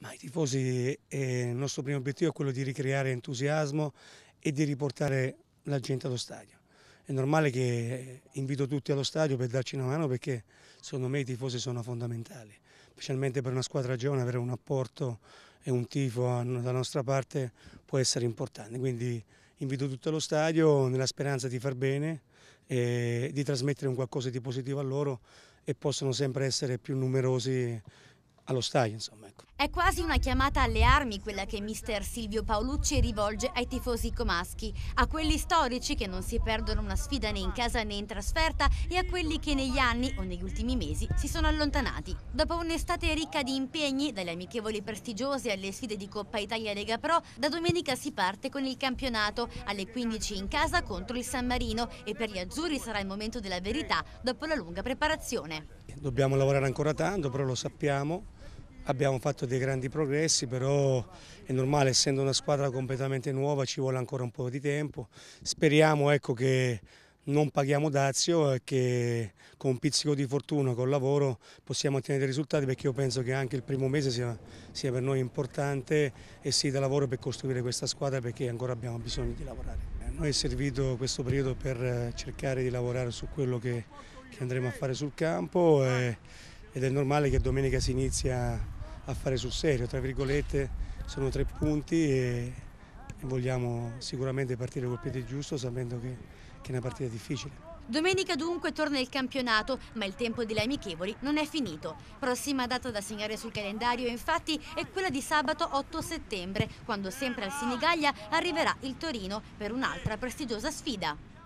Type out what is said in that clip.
Ma i tifosi, eh, il nostro primo obiettivo è quello di ricreare entusiasmo e di riportare la gente allo stadio. È normale che invito tutti allo stadio per darci una mano perché secondo me i tifosi sono fondamentali, specialmente per una squadra giovane avere un apporto e un tifo dalla nostra parte può essere importante. Quindi invito tutti allo stadio nella speranza di far bene, e di trasmettere un qualcosa di positivo a loro e possono sempre essere più numerosi allo stadio. Insomma, ecco. È quasi una chiamata alle armi quella che mister Silvio Paolucci rivolge ai tifosi comaschi, a quelli storici che non si perdono una sfida né in casa né in trasferta e a quelli che negli anni o negli ultimi mesi si sono allontanati. Dopo un'estate ricca di impegni, dalle amichevoli prestigiose alle sfide di Coppa Italia Lega Pro, da domenica si parte con il campionato, alle 15 in casa contro il San Marino e per gli azzurri sarà il momento della verità dopo la lunga preparazione. Dobbiamo lavorare ancora tanto, però lo sappiamo abbiamo fatto dei grandi progressi, però è normale, essendo una squadra completamente nuova ci vuole ancora un po' di tempo. Speriamo ecco, che non paghiamo dazio e che con un pizzico di fortuna, col lavoro, possiamo ottenere dei risultati perché io penso che anche il primo mese sia, sia per noi importante e sia da lavoro per costruire questa squadra perché ancora abbiamo bisogno di lavorare. A noi è servito questo periodo per eh, cercare di lavorare su quello che, che andremo a fare sul campo e, eh, ed è normale che domenica si inizia a fare sul serio, tra virgolette sono tre punti e vogliamo sicuramente partire col piede giusto sapendo che, che è una partita difficile. Domenica dunque torna il campionato, ma il tempo delle amichevoli non è finito. Prossima data da segnare sul calendario infatti è quella di sabato 8 settembre, quando sempre al Sinigaglia arriverà il Torino per un'altra prestigiosa sfida.